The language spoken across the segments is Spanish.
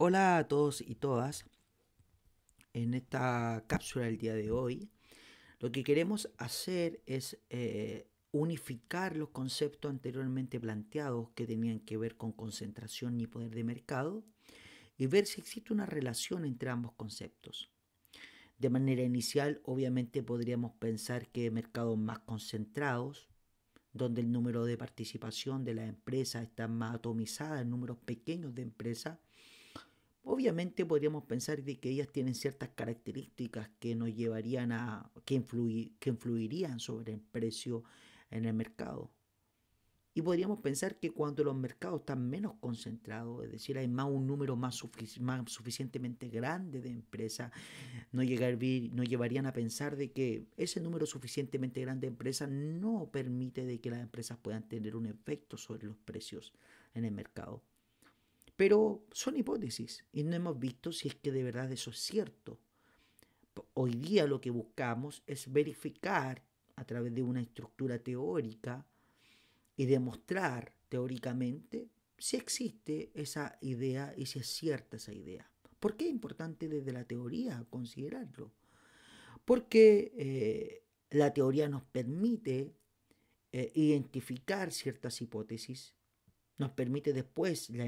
Hola a todos y todas. En esta cápsula del día de hoy, lo que queremos hacer es eh, unificar los conceptos anteriormente planteados que tenían que ver con concentración y poder de mercado y ver si existe una relación entre ambos conceptos. De manera inicial, obviamente podríamos pensar que mercados más concentrados, donde el número de participación de la empresa está más atomizada en números pequeños de empresas, Obviamente podríamos pensar de que ellas tienen ciertas características que nos llevarían a, que, influirían sobre el precio en el mercado. Y podríamos pensar que cuando los mercados están menos concentrados, es decir, hay más un número más, suficientemente grande de empresas, no llevarían a pensar de que ese número suficientemente grande de empresas no permite de que las empresas puedan tener un efecto sobre los precios en el mercado. Pero son hipótesis y no hemos visto si es que de verdad eso es cierto. Hoy día lo que buscamos es verificar a través de una estructura teórica y demostrar teóricamente si existe esa idea y si es cierta esa idea. ¿Por qué es importante desde la teoría considerarlo? Porque eh, la teoría nos permite eh, identificar ciertas hipótesis, nos permite después la,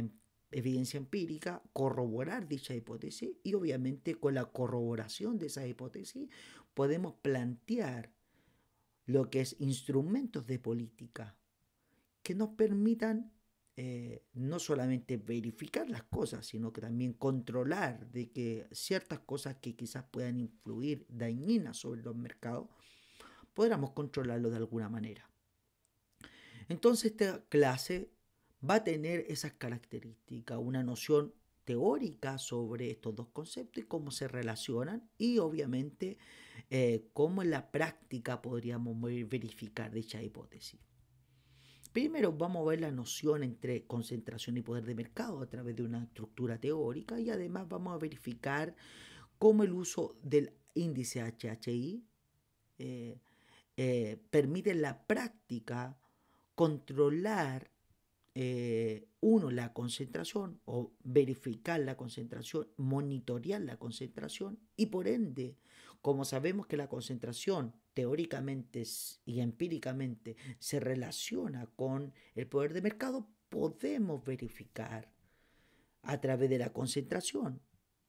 evidencia empírica, corroborar dicha hipótesis y obviamente con la corroboración de esa hipótesis podemos plantear lo que es instrumentos de política que nos permitan eh, no solamente verificar las cosas, sino que también controlar de que ciertas cosas que quizás puedan influir dañinas sobre los mercados, podamos controlarlo de alguna manera. Entonces esta clase va a tener esas características, una noción teórica sobre estos dos conceptos y cómo se relacionan y obviamente eh, cómo en la práctica podríamos verificar dicha hipótesis. Primero vamos a ver la noción entre concentración y poder de mercado a través de una estructura teórica y además vamos a verificar cómo el uso del índice HHI eh, eh, permite en la práctica controlar eh, uno, la concentración o verificar la concentración, monitorear la concentración y por ende, como sabemos que la concentración teóricamente y empíricamente se relaciona con el poder de mercado, podemos verificar a través de la concentración,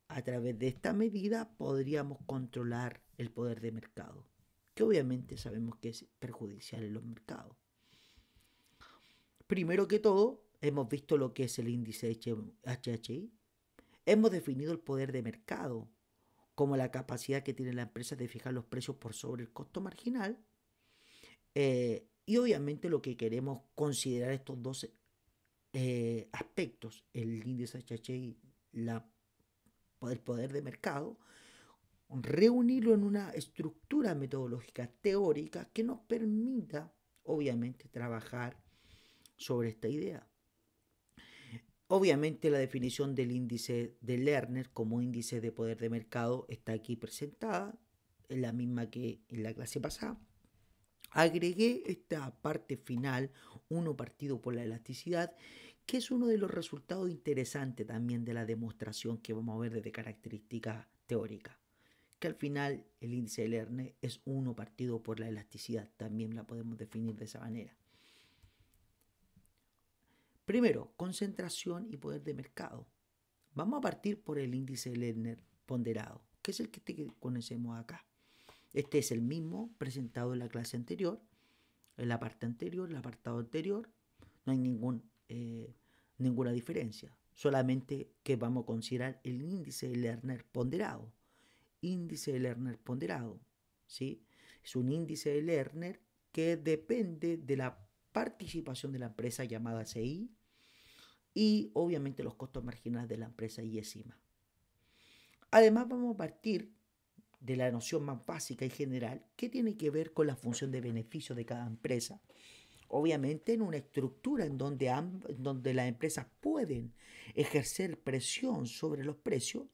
a través de esta medida podríamos controlar el poder de mercado, que obviamente sabemos que es perjudicial en los mercados. Primero que todo, hemos visto lo que es el índice HHI. Hemos definido el poder de mercado como la capacidad que tiene la empresa de fijar los precios por sobre el costo marginal. Eh, y obviamente lo que queremos considerar estos dos eh, aspectos, el índice HHI, la, el poder de mercado, reunirlo en una estructura metodológica teórica que nos permita, obviamente, trabajar sobre esta idea. Obviamente la definición del índice de Lerner como índice de poder de mercado está aquí presentada, es la misma que en la clase pasada. Agregué esta parte final, uno partido por la elasticidad, que es uno de los resultados interesantes también de la demostración que vamos a ver desde características teóricas. Que al final el índice de Lerner es uno partido por la elasticidad, también la podemos definir de esa manera. Primero, concentración y poder de mercado. Vamos a partir por el índice Lerner ponderado, que es el que conocemos acá. Este es el mismo presentado en la clase anterior, en la parte anterior, en el apartado anterior. No hay eh, ninguna diferencia, solamente que vamos a considerar el índice Lerner ponderado. Índice Lerner ponderado, ¿sí? Es un índice de Lerner que depende de la participación de la empresa llamada CI y obviamente los costos marginales de la empresa y encima Además vamos a partir de la noción más básica y general que tiene que ver con la función de beneficio de cada empresa. Obviamente en una estructura en donde, donde las empresas pueden ejercer presión sobre los precios,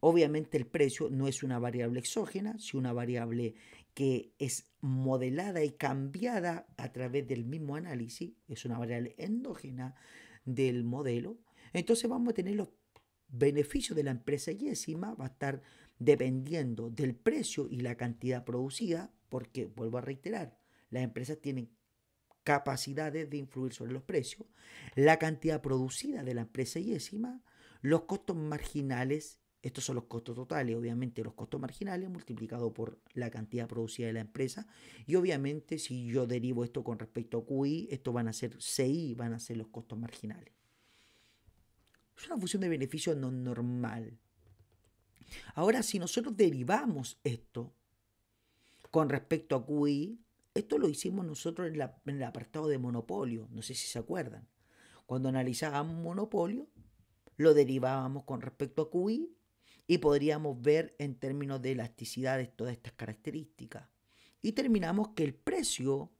obviamente el precio no es una variable exógena, sino una variable que es modelada y cambiada a través del mismo análisis, es una variable endógena del modelo, entonces vamos a tener los beneficios de la empresa yésima, va a estar dependiendo del precio y la cantidad producida, porque vuelvo a reiterar, las empresas tienen capacidades de influir sobre los precios, la cantidad producida de la empresa yésima, los costos marginales estos son los costos totales, obviamente los costos marginales multiplicados por la cantidad producida de la empresa. Y obviamente si yo derivo esto con respecto a QI, esto van a ser CI, van a ser los costos marginales. Es una función de beneficio no normal. Ahora, si nosotros derivamos esto con respecto a QI, esto lo hicimos nosotros en, en el apartado de monopolio, no sé si se acuerdan. Cuando analizábamos monopolio, lo derivábamos con respecto a QI y podríamos ver en términos de elasticidades todas estas características. Y terminamos que el precio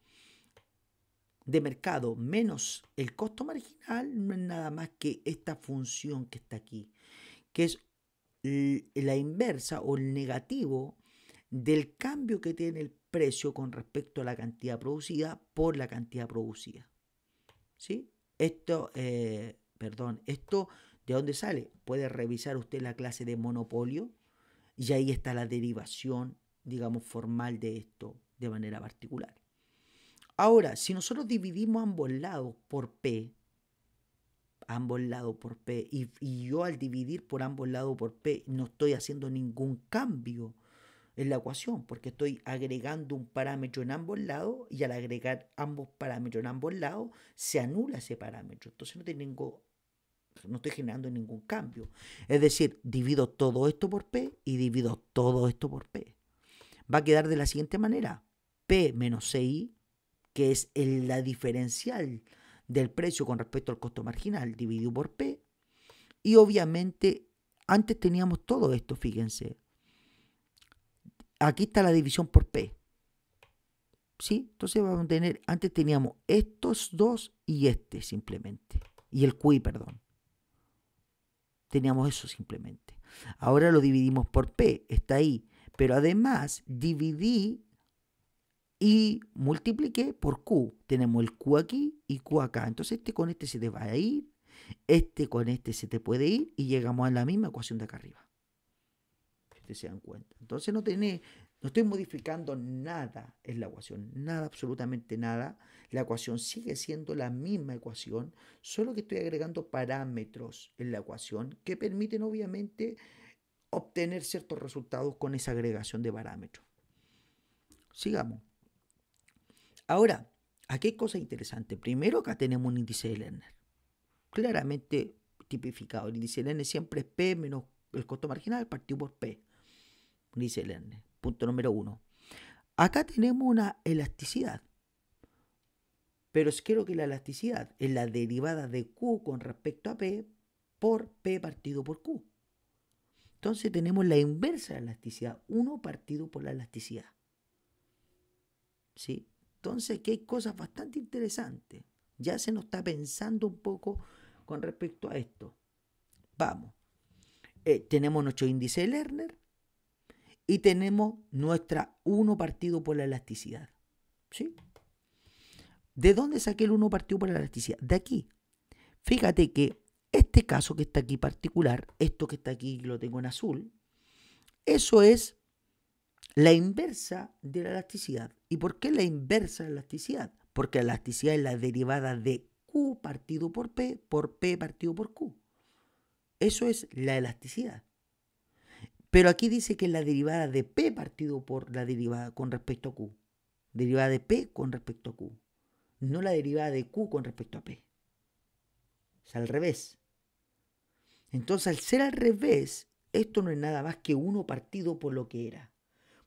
de mercado menos el costo marginal no es nada más que esta función que está aquí, que es la inversa o el negativo del cambio que tiene el precio con respecto a la cantidad producida por la cantidad producida. ¿Sí? Esto, eh, perdón, esto ¿De dónde sale? Puede revisar usted la clase de monopolio y ahí está la derivación, digamos, formal de esto de manera particular. Ahora, si nosotros dividimos ambos lados por P, ambos lados por P, y, yo al dividir por ambos lados por P no estoy haciendo ningún cambio en la ecuación, porque estoy agregando un parámetro en ambos lados y al agregar ambos parámetros en ambos lados se anula ese parámetro. Entonces no tengo pues, no estoy generando ningún cambio. Es decir, divido todo esto por P y divido todo esto por P. Va a quedar de la siguiente manera. P menos CI, que es la diferencial del precio con respecto al costo marginal, dividido por P. Y obviamente, antes teníamos todo esto, fíjense. Aquí está la división por P. ¿Sí? Entonces vamos a tener, antes teníamos estos dos y este simplemente. Y el QI, perdón. Teníamos eso simplemente. Ahora lo dividimos por P, está ahí. Pero además dividí y multipliqué por Q. Tenemos el Q aquí y Q acá. Entonces este con este se te va a ir, este con este se te puede ir y llegamos a la misma ecuación de acá arriba. Que se dan cuenta. Entonces no tenés no estoy modificando nada en la ecuación, nada, absolutamente nada. La ecuación sigue siendo la misma ecuación, solo que estoy agregando parámetros en la ecuación que permiten obviamente obtener ciertos resultados con esa agregación de parámetros. Sigamos. Ahora, aquí hay cosa interesante Primero, acá tenemos un índice de Lerner. Claramente tipificado. El índice de Lerner siempre es P menos el costo marginal partido por P. Índice de Lerner. Punto número uno. Acá tenemos una elasticidad. Pero quiero que la elasticidad es la derivada de Q con respecto a P por P partido por Q. Entonces tenemos la inversa de la elasticidad, 1 partido por la elasticidad. ¿Sí? Entonces aquí hay cosas bastante interesantes. Ya se nos está pensando un poco con respecto a esto. Vamos. Eh, tenemos nuestro índice de Lerner, y tenemos nuestra 1 partido por la elasticidad. ¿Sí? ¿De dónde saqué el 1 partido por la elasticidad? De aquí. Fíjate que este caso que está aquí particular, esto que está aquí lo tengo en azul, eso es la inversa de la elasticidad. ¿Y por qué la inversa de la elasticidad? Porque la elasticidad es la derivada de Q partido por P por P partido por Q. Eso es la elasticidad. Pero aquí dice que la derivada de P partido por la derivada con respecto a Q. Derivada de P con respecto a Q. No la derivada de Q con respecto a P. Es al revés. Entonces, al ser al revés, esto no es nada más que uno partido por lo que era.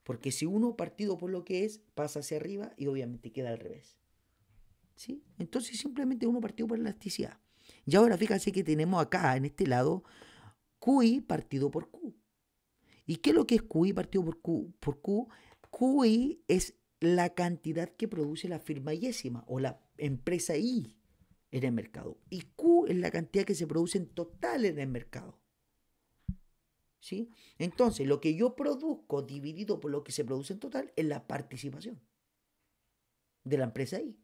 Porque si uno partido por lo que es, pasa hacia arriba y obviamente queda al revés. ¿Sí? Entonces simplemente uno partido por elasticidad. Y ahora fíjense que tenemos acá, en este lado, QI partido por Q. ¿Y qué es lo que es QI partido por Q? Por Q, QI es la cantidad que produce la firma yésima o la empresa I en el mercado. Y Q es la cantidad que se produce en total en el mercado. ¿Sí? Entonces, lo que yo produzco dividido por lo que se produce en total es la participación de la empresa I.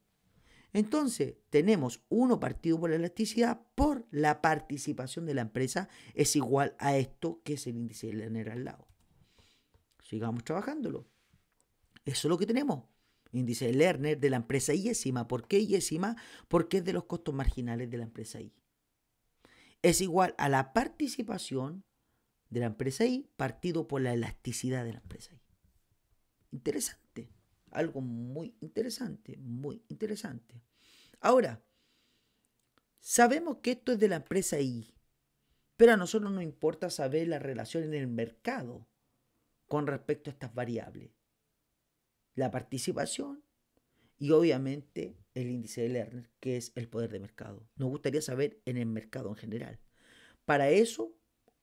Entonces, tenemos uno partido por la elasticidad por la participación de la empresa es igual a esto que es el índice de Lerner al lado. Sigamos trabajándolo. Eso es lo que tenemos. Índice de Lerner de la empresa yésima. ¿Por qué yésima? Porque es de los costos marginales de la empresa y. Es igual a la participación de la empresa y partido por la elasticidad de la empresa y. Interesante. Algo muy interesante, muy interesante. Ahora, sabemos que esto es de la empresa I, pero a nosotros nos importa saber la relación en el mercado con respecto a estas variables. La participación y obviamente el índice de Lerner, que es el poder de mercado. Nos gustaría saber en el mercado en general. Para eso,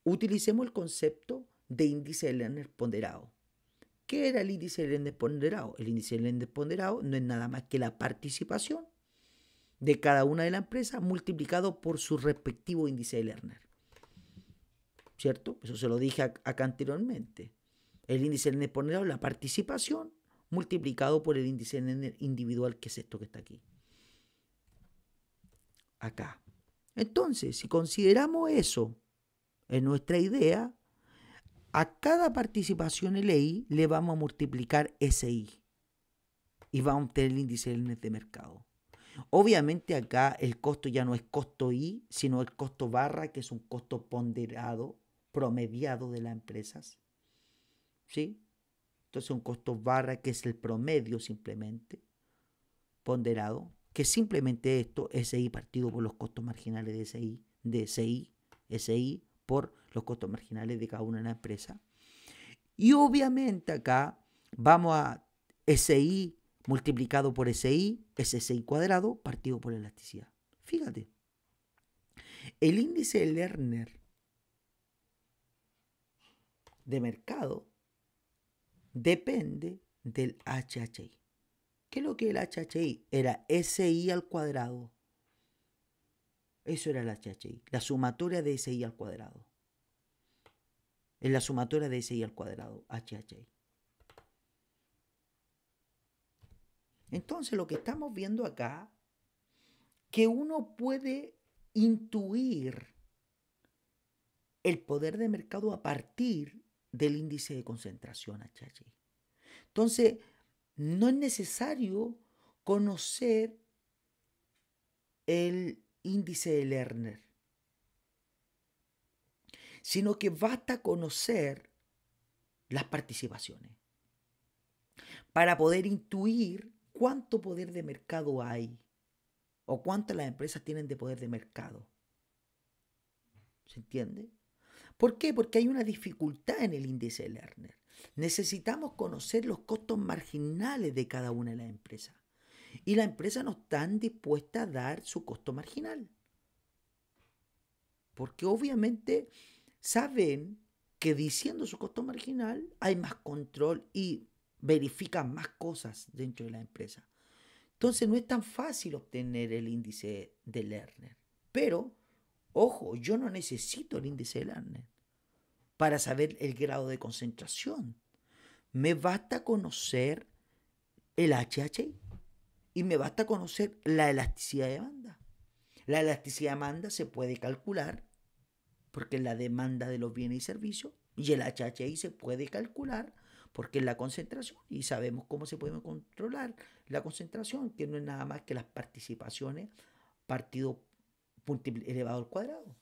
utilicemos el concepto de índice de Lerner ponderado. ¿Qué era el índice de ponderado? El índice de ponderado no es nada más que la participación de cada una de las empresas multiplicado por su respectivo índice de Lerner. ¿Cierto? Eso se lo dije acá anteriormente. El índice de ponderado es la participación multiplicado por el índice de individual, que es esto que está aquí. Acá. Entonces, si consideramos eso en nuestra idea, a cada participación LI le vamos a multiplicar SI y va a obtener el índice del de mercado. Obviamente acá el costo ya no es costo I, sino el costo barra, que es un costo ponderado, promediado de las empresas. ¿Sí? Entonces un costo barra que es el promedio simplemente, ponderado, que simplemente esto, SI partido por los costos marginales de SI, de SI, SI, por los costos marginales de cada una de las empresas. Y obviamente acá vamos a SI multiplicado por SI, SSI cuadrado, partido por elasticidad. Fíjate, el índice de Lerner de mercado depende del HHI. ¿Qué es lo que el HHI? Era SI al cuadrado eso era el HHI, la sumatoria de SI al cuadrado. Es la sumatoria de SI al cuadrado, HHI. Entonces lo que estamos viendo acá, que uno puede intuir el poder de mercado a partir del índice de concentración HHI. Entonces, no es necesario conocer el índice de Lerner, sino que basta conocer las participaciones para poder intuir cuánto poder de mercado hay o cuántas las empresas tienen de poder de mercado. ¿Se entiende? ¿Por qué? Porque hay una dificultad en el índice de Lerner. Necesitamos conocer los costos marginales de cada una de las empresas y la empresa no está dispuesta a dar su costo marginal. Porque obviamente saben que diciendo su costo marginal hay más control y verifican más cosas dentro de la empresa. Entonces no es tan fácil obtener el índice de Lerner. Pero, ojo, yo no necesito el índice de Lerner para saber el grado de concentración. Me basta conocer el HHI. Y me basta conocer la elasticidad de demanda. La elasticidad de demanda se puede calcular porque la demanda de los bienes y servicios y el HHI se puede calcular porque es la concentración y sabemos cómo se puede controlar la concentración, que no es nada más que las participaciones partido elevado al cuadrado.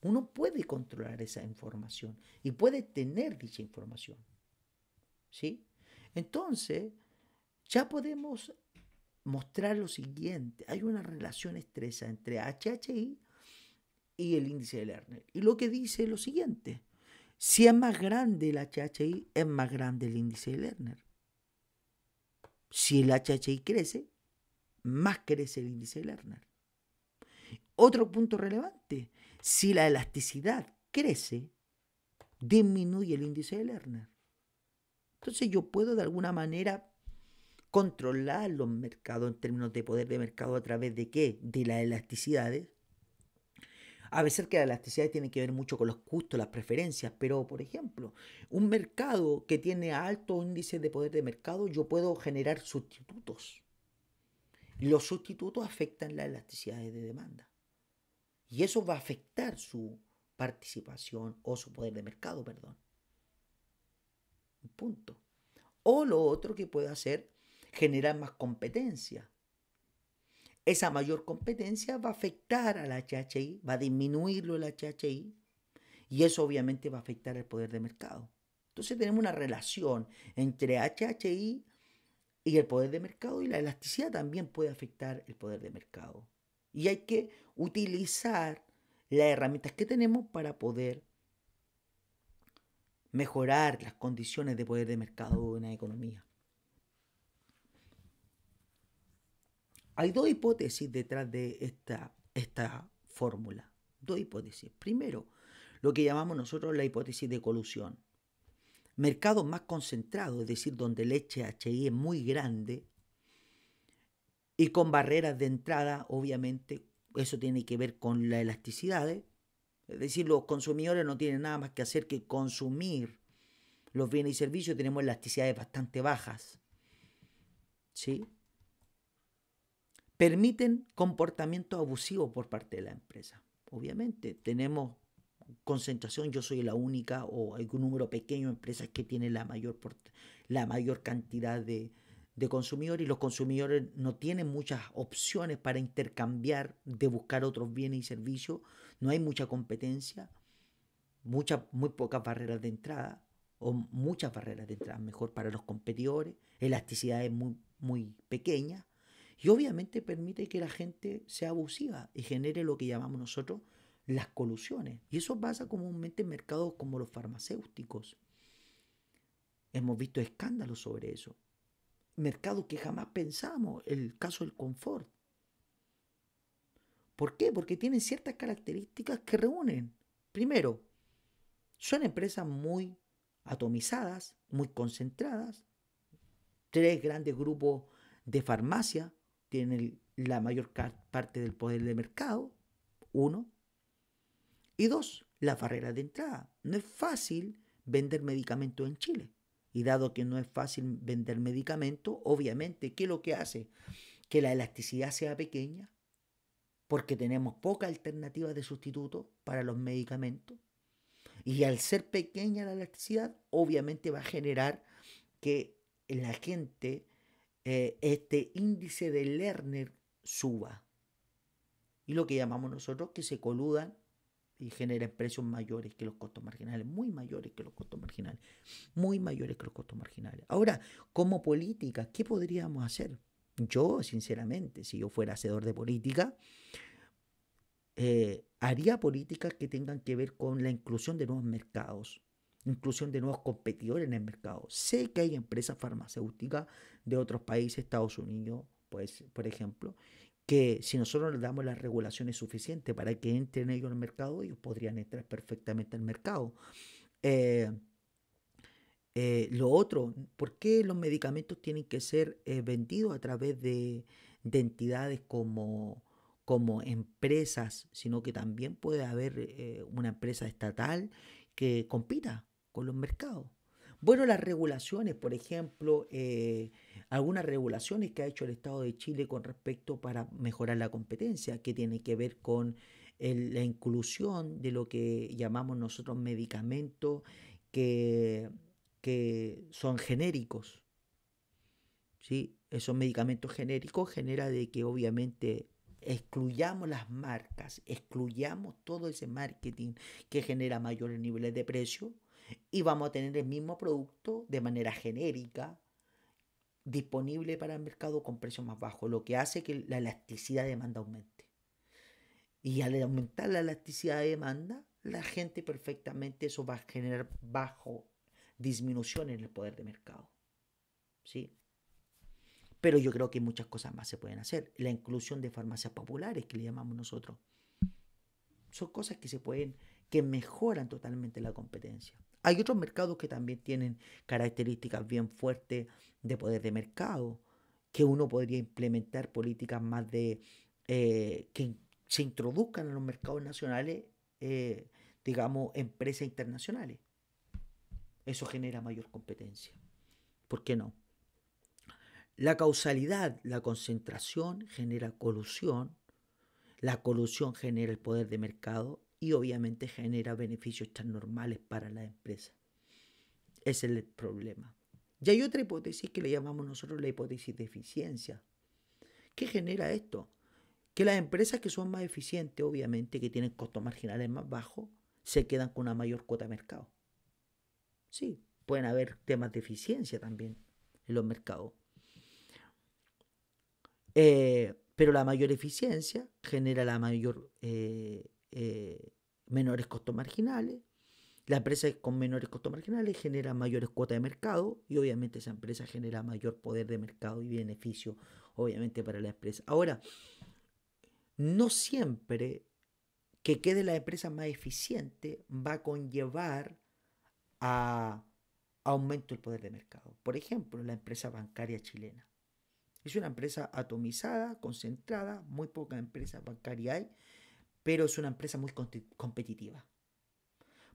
Uno puede controlar esa información y puede tener dicha información. ¿Sí? Entonces, ya podemos mostrar lo siguiente, hay una relación estrecha entre HHI y el índice de Lerner. Y lo que dice es lo siguiente, si es más grande el HHI, es más grande el índice de Lerner. Si el HHI crece, más crece el índice de Lerner. Otro punto relevante, si la elasticidad crece, disminuye el índice de Lerner. Entonces yo puedo de alguna manera controlar los mercados en términos de poder de mercado a través de qué? De las elasticidades. A veces que las elasticidades tienen que ver mucho con los gustos, las preferencias, pero por ejemplo, un mercado que tiene altos índices de poder de mercado, yo puedo generar sustitutos. Los sustitutos afectan las elasticidades de demanda. Y eso va a afectar su participación o su poder de mercado, perdón. Punto. O lo otro que puede hacer generar más competencia. Esa mayor competencia va a afectar a la HHI, va a disminuirlo la HHI y eso obviamente va a afectar el poder de mercado. Entonces tenemos una relación entre HHI y el poder de mercado y la elasticidad también puede afectar el poder de mercado. Y hay que utilizar las herramientas que tenemos para poder mejorar las condiciones de poder de mercado en la economía. Hay dos hipótesis detrás de esta, esta fórmula. Dos hipótesis. Primero, lo que llamamos nosotros la hipótesis de colusión. Mercados más concentrados, es decir, donde el HHI es muy grande y con barreras de entrada, obviamente, eso tiene que ver con la elasticidad. Es decir, los consumidores no tienen nada más que hacer que consumir los bienes y servicios, tenemos elasticidades bastante bajas. ¿Sí? permiten comportamiento abusivo por parte de la empresa. Obviamente, tenemos concentración, yo soy la única o hay número pequeño de empresas que tienen la mayor, la mayor cantidad de, de consumidores y los consumidores no tienen muchas opciones para intercambiar, de buscar otros bienes y servicios, no hay mucha competencia, muchas muy pocas barreras de entrada o muchas barreras de entrada mejor para los competidores, elasticidad es muy, muy pequeña y obviamente permite que la gente sea abusiva y genere lo que llamamos nosotros las colusiones. Y eso pasa comúnmente en mercados como los farmacéuticos. Hemos visto escándalos sobre eso. Mercados que jamás pensamos, el caso del confort. ¿Por qué? Porque tienen ciertas características que reúnen. Primero, son empresas muy atomizadas, muy concentradas. Tres grandes grupos de farmacia tiene la mayor parte del poder de mercado, uno. Y dos, las barreras de entrada. No es fácil vender medicamentos en Chile. Y dado que no es fácil vender medicamentos, obviamente, ¿qué es lo que hace? Que la elasticidad sea pequeña, porque tenemos poca alternativa de sustituto para los medicamentos. Y al ser pequeña la elasticidad, obviamente va a generar que la gente eh, este índice de Lerner suba. Y lo que llamamos nosotros que se coludan y generen precios mayores que los costos marginales, muy mayores que los costos marginales, muy mayores que los costos marginales. Ahora, como política, ¿qué podríamos hacer? Yo, sinceramente, si yo fuera hacedor de política, eh, haría políticas que tengan que ver con la inclusión de nuevos mercados, inclusión de nuevos competidores en el mercado. Sé que hay empresas farmacéuticas de otros países, Estados Unidos, pues, por ejemplo, que si nosotros les damos las regulaciones suficientes para que entren ellos el mercado, ellos podrían entrar perfectamente al mercado. Eh, eh, lo otro, ¿por qué los medicamentos tienen que ser eh, vendidos a través de, entidades como, como, empresas, sino que también puede haber una empresa estatal que compita? con los mercados. Bueno, las regulaciones, por ejemplo, eh, algunas regulaciones que ha hecho el Estado de Chile con respecto para mejorar la competencia, que tiene que ver con la inclusión de lo que llamamos nosotros medicamentos que, que son genéricos. ¿Sí? Esos medicamentos genéricos genera de que obviamente excluyamos las marcas, excluyamos todo ese marketing que genera mayores niveles de precio y vamos a tener el mismo producto de manera genérica disponible para el mercado con precios más bajos, lo que hace que la elasticidad de demanda aumente. Y al aumentar la elasticidad de demanda, la gente perfectamente eso va a generar bajo disminución en el poder de mercado. ¿Sí? Pero yo creo que muchas cosas más se pueden hacer. La inclusión de farmacias populares, que le llamamos nosotros. Son cosas que se pueden que mejoran totalmente la competencia. Hay otros mercados que también tienen características bien fuertes de poder de mercado, que uno podría implementar políticas más de eh, que se introduzcan en los mercados nacionales, eh, digamos, empresas internacionales. Eso genera mayor competencia. ¿Por qué no? La causalidad, la concentración genera colusión, la colusión genera el poder de mercado y obviamente genera beneficios tan normales para la empresa. Ese es el problema. Y hay otra hipótesis que le llamamos nosotros la hipótesis de eficiencia. ¿Qué genera esto? Que las empresas que son más eficientes, obviamente, que tienen costos marginales más bajos, se quedan con una mayor cuota de mercado. Sí, pueden haber temas de eficiencia también en los mercados. Eh, pero la mayor eficiencia genera la mayor eh, eh, menores costos marginales. La empresa con menores costos marginales genera mayores cuotas de mercado y obviamente esa empresa genera mayor poder de mercado y beneficio, obviamente, para la empresa. Ahora, no siempre que quede la empresa más eficiente va a conllevar a aumento del poder de mercado. Por ejemplo, la empresa bancaria chilena. Es una empresa atomizada, concentrada, muy poca empresas bancaria hay pero es una empresa muy competitiva.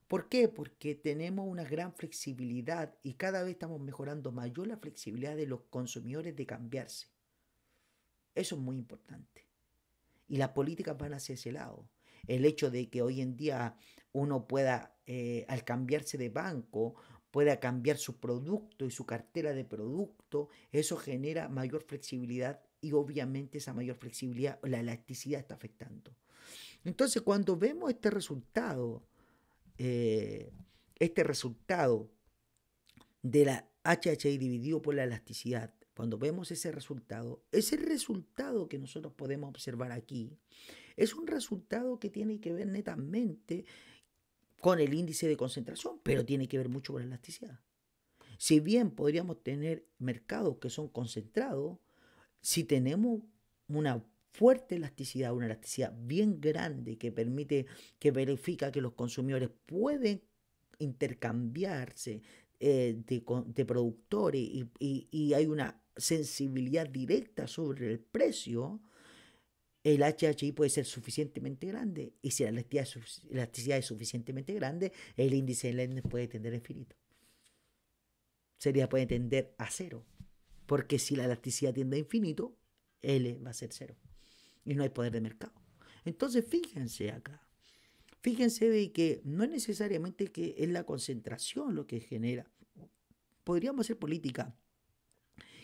¿Por qué? Porque tenemos una gran flexibilidad y cada vez estamos mejorando mayor la flexibilidad de los consumidores de cambiarse. Eso es muy importante. Y las políticas van hacia ese lado. El hecho de que hoy en día uno pueda, eh, al cambiarse de banco, pueda cambiar su producto y su cartera de producto, eso genera mayor flexibilidad y obviamente esa mayor flexibilidad, la elasticidad está afectando. Entonces, cuando vemos este resultado, eh, este resultado de la HHI dividido por la elasticidad, cuando vemos ese resultado, ese resultado que nosotros podemos observar aquí, es un resultado que tiene que ver netamente con el índice de concentración, pero tiene que ver mucho con la elasticidad. Si bien podríamos tener mercados que son concentrados, si tenemos una fuerte elasticidad, una elasticidad bien grande que permite, que verifica que los consumidores pueden intercambiarse eh, de, productores y, hay una sensibilidad directa sobre el precio, el HHI puede ser suficientemente grande y si la elasticidad es, suficientemente grande, el índice de puede tender a infinito. Sería puede tender a cero, porque si la elasticidad tiende a infinito, L va a ser cero y no hay poder de mercado. Entonces, fíjense acá. Fíjense de que no es necesariamente que es la concentración lo que genera. Podríamos hacer política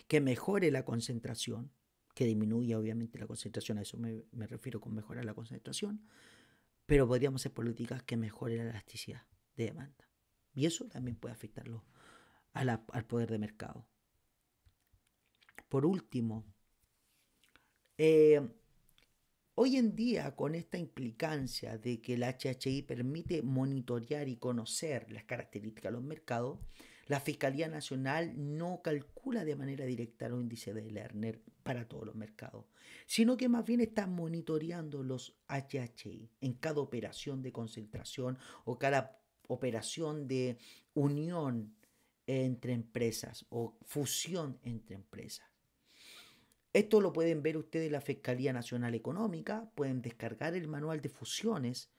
que mejore la concentración, que disminuya obviamente la concentración, a eso me, refiero con mejorar la concentración, pero podríamos hacer políticas que mejore la elasticidad de demanda. Y eso también puede afectarlo al poder de mercado. Por último, eh, Hoy en día, con esta implicancia de que el HHI permite monitorear y conocer las características de los mercados, la Fiscalía Nacional no calcula de manera directa los índices de Lerner para todos los mercados, sino que más bien está monitoreando los HHI en cada operación de concentración o cada operación de unión entre empresas o fusión entre empresas. Esto lo pueden ver ustedes en la Fiscalía Nacional Económica, pueden descargar el manual de fusiones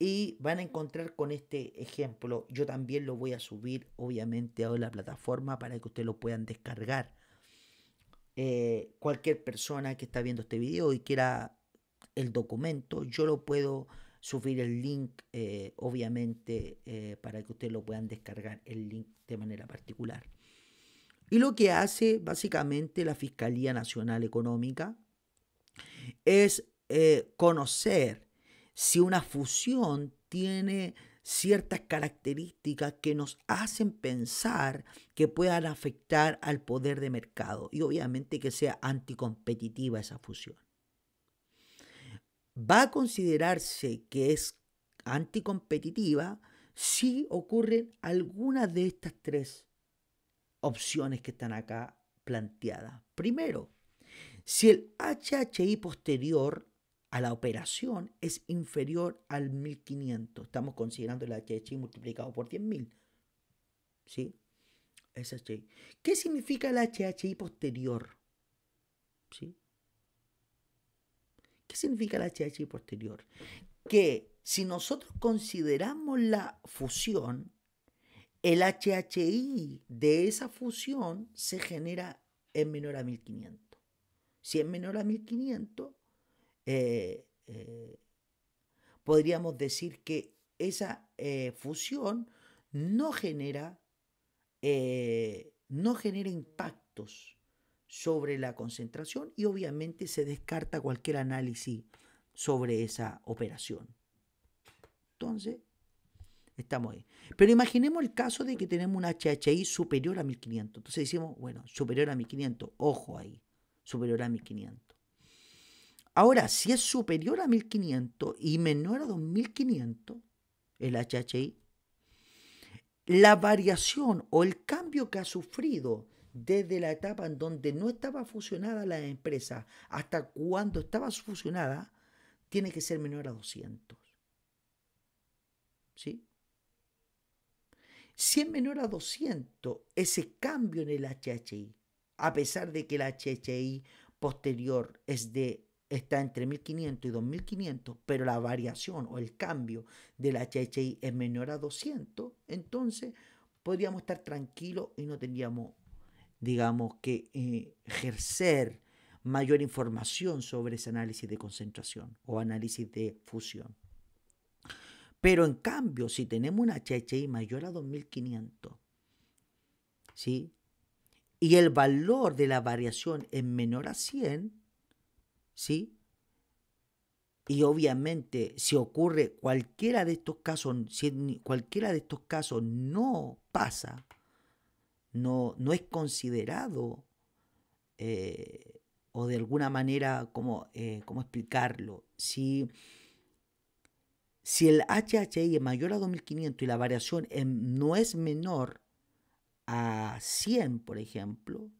y van a encontrar con este ejemplo. Yo también lo voy a subir, obviamente, a la plataforma para que ustedes lo puedan descargar. Eh, cualquier persona que está viendo este video y quiera el documento, yo lo puedo subir el link, eh, obviamente, eh, para que ustedes lo puedan descargar el link de manera particular. Y lo que hace básicamente la Fiscalía Nacional Económica es eh, conocer si una fusión tiene ciertas características que nos hacen pensar que puedan afectar al poder de mercado y obviamente que sea anticompetitiva esa fusión. Va a considerarse que es anticompetitiva si ocurren algunas de estas tres opciones que están acá planteadas. Primero, si el HHI posterior a la operación es inferior al 1500, estamos considerando el HHI multiplicado por 10.000. ¿Sí? ¿Qué significa el HHI posterior? ¿Qué significa el HHI posterior? Que si nosotros consideramos la fusión, el HHI de esa fusión se genera en menor a 1500. Si es menor a 1500, eh, eh, podríamos decir que esa eh, fusión no genera, no genera impactos sobre la concentración y obviamente se descarta cualquier análisis sobre esa operación. Entonces, Estamos ahí. Pero imaginemos el caso de que tenemos un HHI superior a 1500. Entonces decimos, bueno, superior a 1500, ojo ahí, superior a 1500. Ahora, si es superior a 1500 y menor a 2500, el HHI, la variación o el cambio que ha sufrido desde la etapa en donde no estaba fusionada la empresa hasta cuando estaba fusionada, tiene que ser menor a 200. ¿Sí? Si es menor a 200, ese cambio en el HHI, a pesar de que el HHI posterior es de, está entre 1500 y 2500, pero la variación o el cambio del HHI es menor a 200, entonces podríamos estar tranquilos y no tendríamos, digamos, que eh, ejercer mayor información sobre ese análisis de concentración o análisis de fusión. Pero en cambio, si tenemos una HHI mayor a 2500, ¿sí? Y el valor de la variación es menor a 100, ¿sí? Y obviamente, si ocurre cualquiera de estos casos, si cualquiera de estos casos no pasa, no, no es considerado, eh, o de alguna manera, eh, ¿cómo explicarlo? sí. Si el HHI es mayor a 2500 y la variación no es menor a 100, por ejemplo,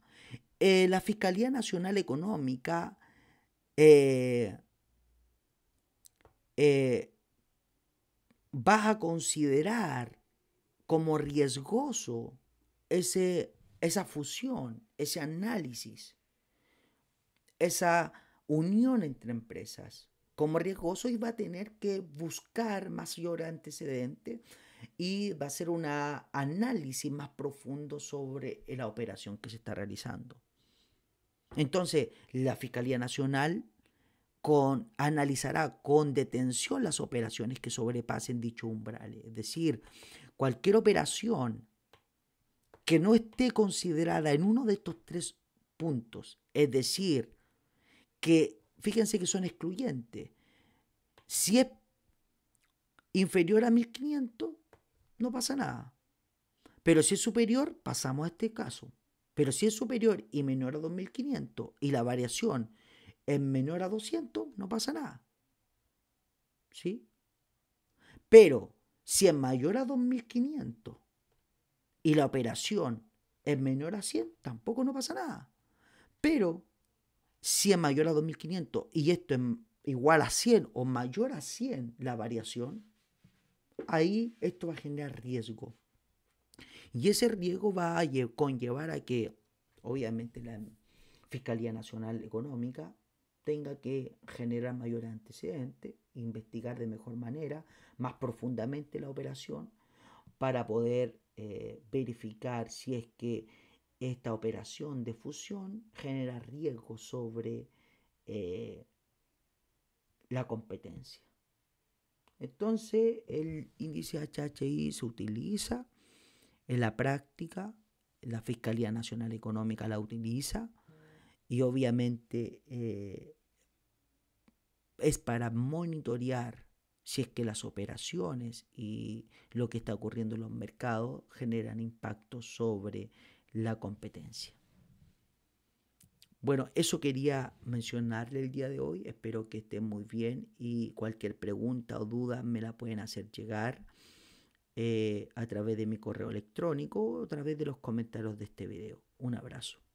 eh, la Fiscalía Nacional Económica eh, eh, va a considerar como riesgoso esa fusión, ese análisis, esa unión entre empresas como riesgoso y va a tener que buscar mayor antecedente y va a hacer un análisis más profundo sobre la operación que se está realizando. Entonces, la Fiscalía Nacional con, analizará con detención las operaciones que sobrepasen dicho umbral. Es decir, cualquier operación que no esté considerada en uno de estos tres puntos, es decir, que fíjense que son excluyentes. Si es inferior a 1500, no pasa nada. Pero si es superior, pasamos a este caso. Pero si es superior y menor a 2500 y la variación es menor a 200, no pasa nada. ¿Sí? Pero si es mayor a 2500 y la operación es menor a 100, tampoco no pasa nada. Pero si es mayor a 2500 y esto es igual a 100 o mayor a 100 la variación, ahí esto va a generar riesgo. Y ese riesgo va a conllevar a que, obviamente, la Fiscalía Nacional Económica tenga que generar mayores antecedentes, investigar de mejor manera, más profundamente la operación, para poder eh, verificar si es que esta operación de fusión genera riesgo sobre eh, la competencia. Entonces, el índice HHI se utiliza en la práctica, la Fiscalía Nacional Económica la utiliza y obviamente eh, es para monitorear si es que las operaciones y lo que está ocurriendo en los mercados generan impacto sobre la competencia. Bueno, eso quería mencionarle el día de hoy. Espero que estén muy bien y cualquier pregunta o duda me la pueden hacer llegar eh, a través de mi correo electrónico o a través de los comentarios de este video. Un abrazo.